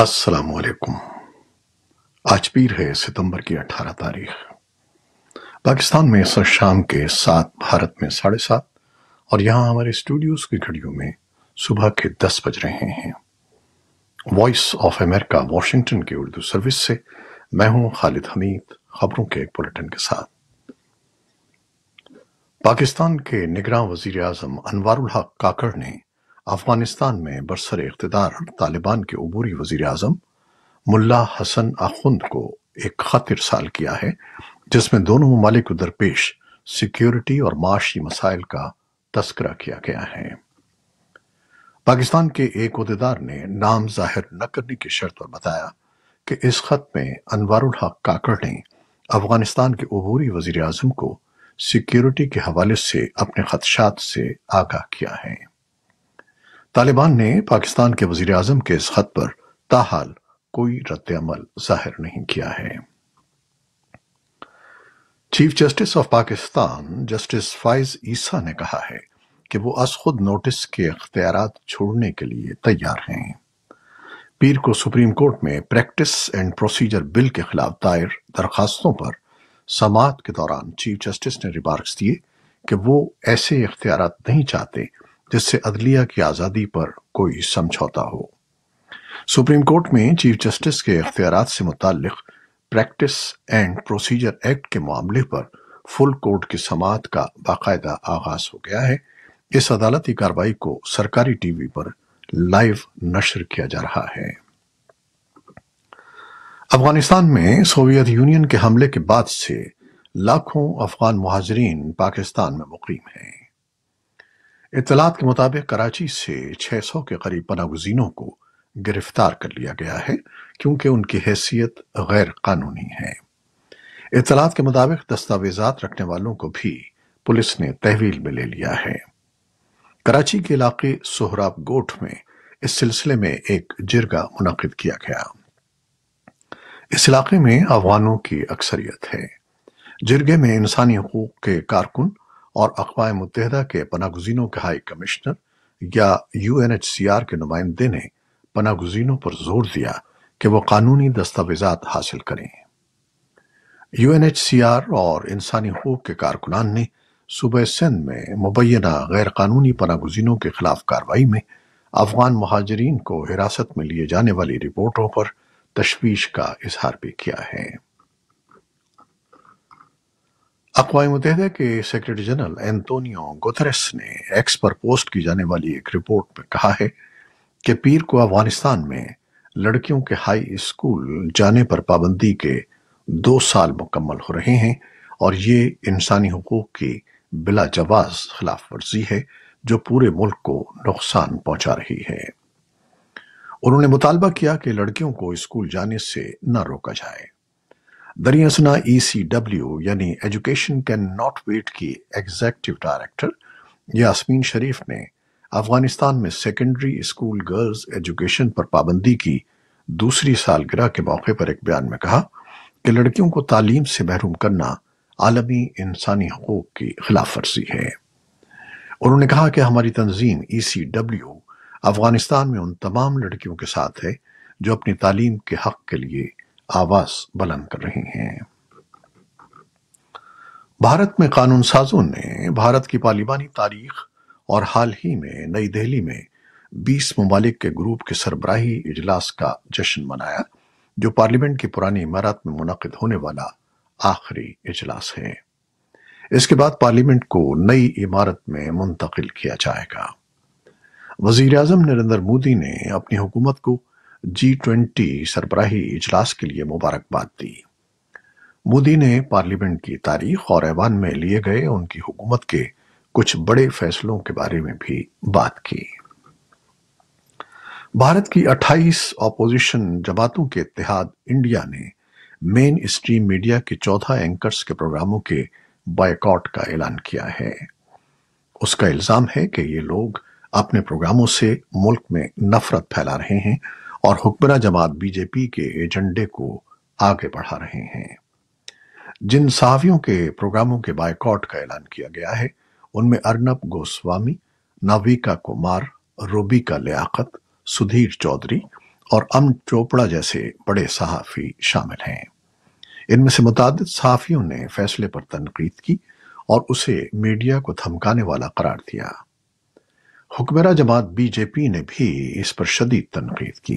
अस्सलाम वालेकुम आज पीर है सितंबर की 18 तारीख पाकिस्तान में सर शाम के सात भारत में साढ़े सात और यहाँ हमारे स्टूडियोज की घड़ियों में सुबह के दस बज रहे हैं वॉइस ऑफ अमेरिका वॉशिंगटन की उर्दू सर्विस से मैं हूं खालिद हमीद खबरों के एक बुलेटिन के साथ पाकिस्तान के निगरान वजीर अजम अनवारुल हक काकड़ ने अफगानिस्तान में बरसर इकतदार तालिबान के अबूरी वजीर अजम मुला हसन आखुंद को एक खत इरसाल किया है जिसमें दोनों ममालिक को दरपेश सिक्योरिटी और माशी मसाइल का तस्करा किया गया है पाकिस्तान के एक अहदेदार ने नाम जाहिर न करने की शर्त पर बताया कि इस खत में अनवर हक काकड़ ने अफगानिस्तान के अबूरी वजीर अजम को सिक्योरिटी के हवाले से अपने खदशात से आगाह किया है तालिबान ने पाकिस्तान के वजीर आजम के इस खत पर ताहाल कोई अमल जाहिर नहीं किया है chief justice of Pakistan justice Faez Isa ने कहा है कि वो अस खुद नोटिस के अख्तियार छोड़ने के लिए तैयार हैं पीर को सुप्रीम कोर्ट में प्रैक्टिस एंड प्रोसीजर बिल के खिलाफ दायर दरखास्तों पर समात के दौरान चीफ जस्टिस ने रिमार्क्स दिए कि वो ऐसे इख्तियार नहीं चाहते जिससे अदलिया की आज़ादी पर कोई समझौता हो सुप्रीम कोर्ट में चीफ जस्टिस के अख्तियार से मुतल प्रैक्टिस एंड प्रोसीजर एक्ट के मामले पर फुल कोर्ट की समात का बाकायदा आगाज हो गया है इस अदालती कार्रवाई को सरकारी टीवी पर लाइव नशर किया जा रहा है अफगानिस्तान में सोवियत यूनियन के हमले के बाद से लाखों अफगान महाजरीन पाकिस्तान में मुकीम हैं इतलात के मुताबिक कराची से 600 के करीब पनागुजीनों को गिरफ्तार कर लिया गया है क्योंकि उनकी हैसियत गैर कानूनी है इतलात के मुताबिक दस्तावेजात रखने वालों को भी पुलिस ने तहवील में ले लिया है कराची के इलाके सोहराब गोठ में इस सिलसिले में एक जिरगा मुनद किया गया इस इलाके में अफगानों की अक्सरियत है जिरगे में इंसानी हकूक के कारकुन और अकवा मुतहदा के पनागुजीनों के हाई कमिश्नर या U N H C R के नुमाइंदे ने पनागुजीनों पर जोर दिया कि वह कानूनी दस्तावेजात हासिल करें U N H C R और इंसानी हकूक के कारकुनान ने सूबे सिंध में मुबैना गैर कानूनी पनागुजीनों के खिलाफ कार्रवाई में अफगान महाजरीन को हिरासत में लिए जाने वाली रिपोर्टों पर तशवीश का इजहार भी किया है अकवा मुतहदा के सेक्रेटरी जनरल एंतोनियो गोथरेस ने एक्स पर पोस्ट की जाने वाली एक रिपोर्ट में कहा है कि पीर को अफगानिस्तान में लड़कियों के हाई स्कूल जाने पर पाबंदी के दो साल मुकम्मल हो रहे हैं और ये इंसानी हकूक की बिला जवाज खिलाफ वर्जी है जो पूरे मुल्क को नुकसान पहुंचा रही है उन्होंने मुतालबा किया कि लड़कियों को स्कूल जाने से न रोका जाए दरियासना ईसीडब्ल्यू e यानी एजुकेशन कैन नॉट वेट की एग्जेक्टिव डायरेक्टर यास्मीन शरीफ ने अफगानिस्तान में सेकेंडरी स्कूल गर्ल्स एजुकेशन पर पाबंदी की दूसरी सालगिरह के मौके पर एक बयान में कहा कि लड़कियों को तालीम से महरूम करना आलमी इंसानी हकूक की खिलाफ वर्जी है उन्होंने कहा कि हमारी तंजीम ई सी डब्ल्यू अफगानिस्तान में उन तमाम लड़कियों के साथ है जो अपनी तालीम के हक के लिए आवाज बुलंद कर रहे हैं भारत में कानून साजों ने भारत की पालिबानी तारीख और हाल ही में नई दिल्ली में 20 ममालिक के ग्रुप के सरबराही इजलास का जश्न मनाया जो पार्लियामेंट की पुरानी इमारत में मुनद होने वाला आखिरी इजलास है इसके बाद पार्लियामेंट को नई इमारत में मुंतकिल किया जाएगा वजीर अजम नरेंद्र मोदी ने अपनी हुकूमत को जी ट्वेंटी सरबराही इजलास के लिए मुबारकबाद दी मोदी ने पार्लियामेंट की तारीख और ऐवान में लिए गए उनकी हुकूमत के कुछ बड़े फैसलों के बारे में भी बात की भारत की 28 ऑपोजिशन जमातों के इतिहाद इंडिया ने मेन स्ट्रीम मीडिया के चौदह एंकर्स के प्रोग्रामों के बायकॉट का ऐलान किया है उसका इल्जाम है कि ये लोग अपने प्रोग्रामों से मुल्क में नफरत फैला रहे हैं और हुक्मरा जमात बीजेपी के एजेंडे को आगे बढ़ा रहे हैं जिन सहाफियों के प्रोग्रामों के बायकॉट का ऐलान किया गया है उनमें अर्नब गोस्वामी नविका कुमार रूबिका लियाकत सुधीर चौधरी और अम चोपड़ा जैसे बड़े सहाफी शामिल हैं इनमें से मुताद सहाफियों ने फैसले पर तनकीद की और उसे मीडिया को धमकाने वाला करार दिया हुक्मरा जमात बीजेपी ने भी इस पर शदीद तनकीद की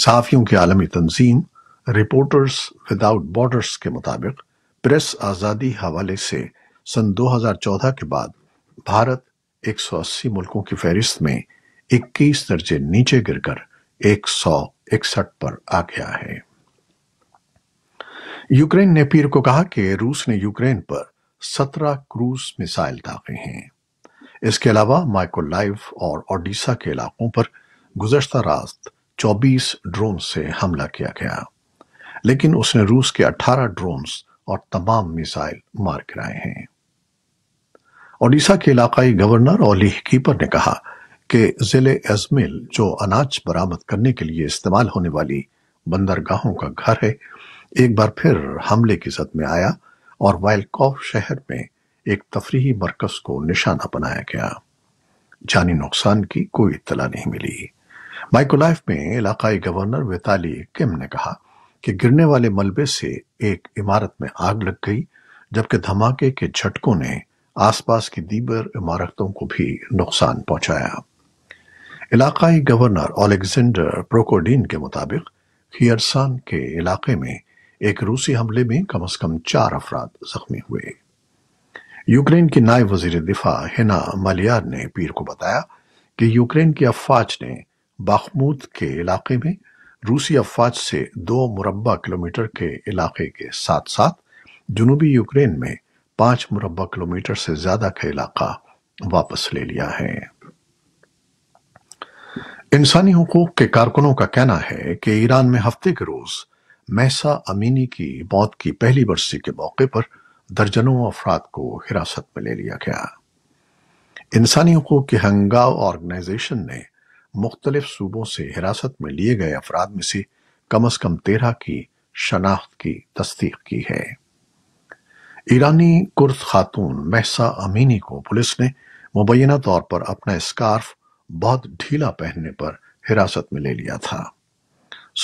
सहाफ़ियों की आलमी तंजीम रिपोर्टर्स विदाउट बॉर्डर्स के मुताबिक प्रेस आज़ादी हवाले से सन 2014 के बाद भारत 180 मुल्कों की फहरिस्त में 21 दर्जे नीचे गिरकर इकसठ पर आ गया है यूक्रेन ने पीर को कहा कि रूस ने यूक्रेन पर 17 क्रूज मिसाइल दागे हैं इसके अलावा माइको लाइव और ओडिशा के इलाकों पर गुजशत रात 24 ड्रोन से हमला किया गया लेकिन उसने रूस के 18 ड्रोन्स और तमाम मिसाइल मार गिराए हैं ओडिशा के इलाकाई गवर्नर ओली कीपर ने कहा कि जिले अजमेल जो अनाज बरामद करने के लिए इस्तेमाल होने वाली बंदरगाहों का घर है एक बार फिर हमले की जद में आया और वाइलकॉफ शहर में एक तफरी मरकज को निशाना बनाया गया जानी नुकसान की कोई इतला नहीं मिली माइकोलाइफ में इलाकाई गवर्नर वेताली किम ने कहा कि गिरने वाले मलबे से एक इमारत में आग लग गई जबकि धमाके के झटकों ने आसपास की दीबर इमारतों को भी नुकसान पहुंचाया इलाकाई गवर्नर ओलेक्जेंडर प्रोकोडीन के मुताबिक खियरसान के इलाके में एक रूसी हमले में कम अज कम चार अफराद जख्मी हुए यूक्रेन की नायब वजीर दिफा हिना मलियार ने पीर को बताया कि यूक्रेन की अफवाज ने बाखमूद के इलाके में रूसी अफवाज से दो मुरबा किलोमीटर के इलाके के साथ साथ जुनूबी यूक्रेन में पांच मुरबा किलोमीटर से ज्यादा का इलाका वापस ले लिया है इंसानी हकूक के कारकुनों का कहना है कि ईरान में हफ्ते के रोज महसा अमीनी की मौत की पहली बरसी के मौके पर दर्जनों अफराद को हिरासत में ले लिया गया इंसानी हकूक के हंगाव ऑर्गेनाइजेशन ने मुख्तलिफ सूबों से हिरासत में लिए गए अफराद में से कम अज कम तेरह की शनाख्त की तस्दीक की है ईरानी कुर्द खातून महसा अमीनी को पुलिस ने मुबैना तौर पर अपना स्कार्फ बहुत ढीला पहनने पर हिरासत में ले लिया था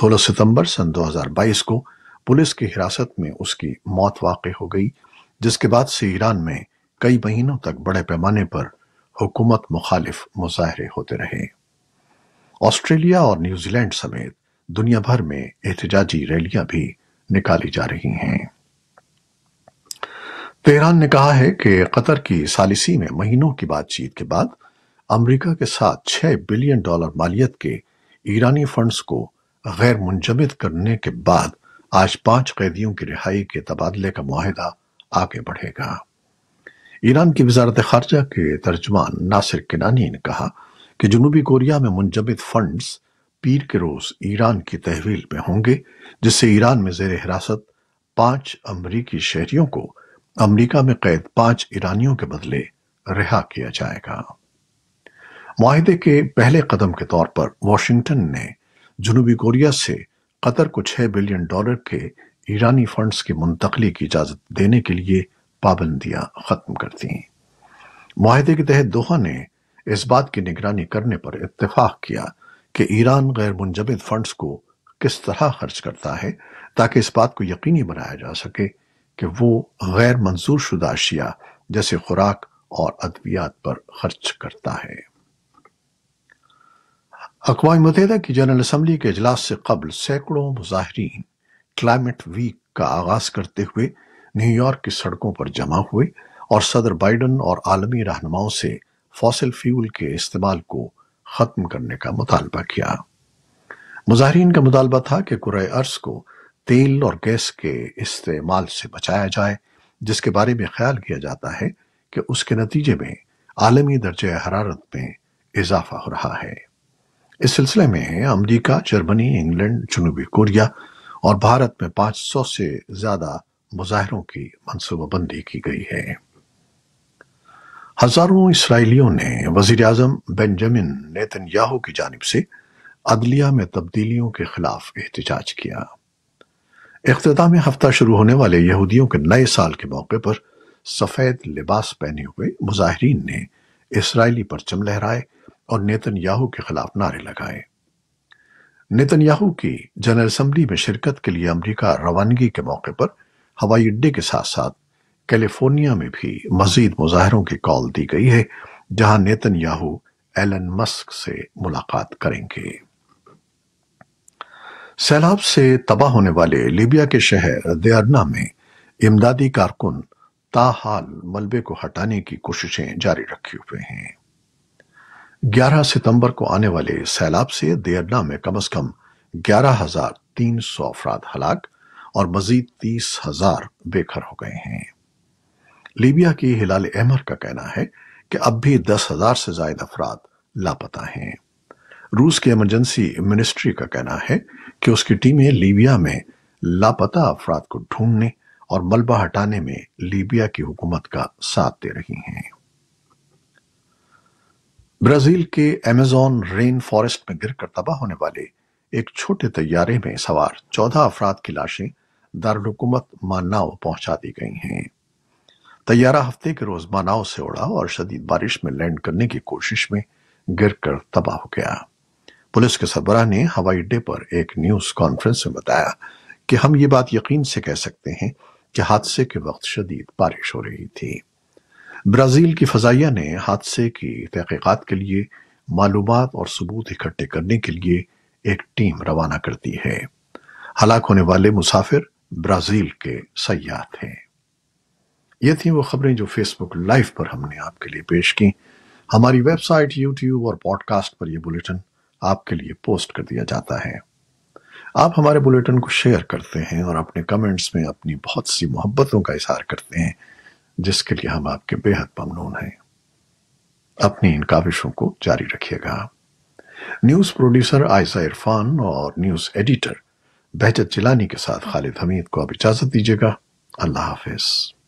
16 सितंबर सन 2022 को पुलिस की हिरासत में उसकी मौत वाक़ हो गई जिसके बाद से ईरान में कई महीनों तक बड़े पैमाने पर हुकूमत मुखालिफ मुजाहरे होते रहे ऑस्ट्रेलिया और न्यूजीलैंड समेत दुनिया भर में एहतजाजी रैलियां भी निकाली जा रही हैं तेहरान तो ने कहा है कि कतर की सालिसी में महीनों की बातचीत के बाद अमेरिका के साथ 6 बिलियन डॉलर मालियत के ईरानी फंड्स को गैर मुंजमद करने के बाद आज पांच कैदियों की रिहाई के तबादले का माहिदा आगे बढ़ेगा ईरान की वजारत खारजा के तर्जमान नासिर किनानी ने कहा कि जनूबी कोरिया में मुंजमद फंड्स पीर के रोज ईरान की तहवील में होंगे जिससे ईरान में जेर हिरासत पांच अमरीकी शहरियों को अमरीका में कैद पांच ईरानियों के बदले रिहा किया जाएगा माहिदे के पहले कदम के तौर पर वॉशिंगटन ने जनूबी कोरिया से कतर को छह बिलियन डॉलर के ईरानी फंड्स की मुंतकली की इजाजत देने के लिए पाबंदियां खत्म कर दी माहदे के तहत दोहा ने इस बात की निगरानी करने पर इतफाक किया कि ईरान गैर मुंजमद फंड्स को किस तरह खर्च करता है ताकि इस बात को यकीनी बनाया जा सके कि वो गैर मंजूर शुदा अशिया जैसे खुराक और अद्वियात पर खर्च करता है अकवा मुतहदा की जनरल असम्बली के अजलास से कबल सैकड़ों मुजाहरीन क्लाइमेट वीक का आगाज करते हुए न्यूयॉर्क की सड़कों पर जमा हुए और सदर बाइडन और आलमी रहनुमाओं से फॉसिल फ्यूल के इस्तेमाल को खत्म करने का मुतालबा किया मुजाहरीन का मुतालबा था कि कुरए अर्ज को तेल और गैस के इस्तेमाल से बचाया जाए जिसके बारे में ख्याल किया जाता है कि उसके नतीजे में आलमी दर्ज हरारत में इजाफा हो रहा है इस सिलसिले में अमरीका जर्मनी इंग्लैंड जनूबी कोरिया और भारत में 500 से ज्यादा मुजाहरों की मनसूबाबंदी की गई है हजारों इसराइलियों ने वजीर अजम बेंजामिन नेतन्याहू की जानब से अदलिया में तब्दीलियों के खिलाफ एहतजाज किया अख्ताम हफ्ता शुरू होने वाले यहूदियों के नए साल के मौके पर सफेद लिबास पहने हुए मुजाहरीन ने इसराइली परचम लहराए और नेतन्याहू के खिलाफ नारे लगाए नेतन्याहू की जनरल असम्बली में शिरकत के लिए अमरीका रवानगी के मौके पर हवाई अड्डे के साथ साथ कैलिफोर्निया में भी मजीद मुजाहरों की कॉल दी गई है जहां नेतन्याहू एलन मस्क से मुलाकात करेंगे सैलाब से तबाह होने वाले लीबिया के शहर दयारना में इमदादी कारकुन ताहाल मलबे को हटाने की कोशिशें जारी रखी हुए हैं 11 सितंबर को आने वाले सैलाब से देरना में कम से कम ग्यारह हजार तीन सौ अफराद हलाक और मजीद तीस हजार बेघर हो गए हैं लीबिया की हिलाल अहमर का कहना है कि अब भी दस हजार से ज्यादा अफराद लापता हैं रूस की इमरजेंसी मिनिस्ट्री का कहना है कि उसकी टीमें लीबिया में लापता अफराद को ढूंढने और मलबा हटाने में लीबिया की हुकूमत का साथ दे रही हैं ब्राजील के अमेजॉन रेन फॉरेस्ट में गिरकर तबाह होने वाले एक छोटे तैयारे में सवार चौदह अफराद की लाशें दारकूमत मानाव पहुंचा दी गई हैं तैयारा हफ्ते के रोज मानाव से उड़ा और शदीद बारिश में लैंड करने की कोशिश में गिरकर तबाह हो गया पुलिस के सरबराह ने हवाई अड्डे पर एक न्यूज कॉन्फ्रेंस में बताया कि हम ये बात यकीन से कह सकते हैं कि हादसे के वक्त शदीद बारिश हो रही थी ब्राजील की फ़ज़ाइया ने हादसे की तहकीकत के लिए मालूम और सबूत इकट्ठे करने के लिए एक टीम रवाना कर दी है हलाक होने वाले मुसाफिर ब्राजील के सयाह थे ये थी वो खबरें जो फेसबुक लाइव पर हमने आपके लिए पेश की हमारी वेबसाइट यूट्यूब और पॉडकास्ट पर यह बुलेटिन आपके लिए पोस्ट कर दिया जाता है आप हमारे बुलेटिन को शेयर करते हैं और अपने कमेंट्स में अपनी बहुत सी मोहब्बतों का इजहार करते हैं जिसके लिए हम आपके बेहद ममनून हैं अपनी इन काविशों को जारी रखिएगा न्यूज प्रोड्यूसर आयसा इरफान और न्यूज एडिटर बहजत जिलानी के साथ खालिद हमीद को अब इजाजत दीजिएगा अल्लाह हाफिज़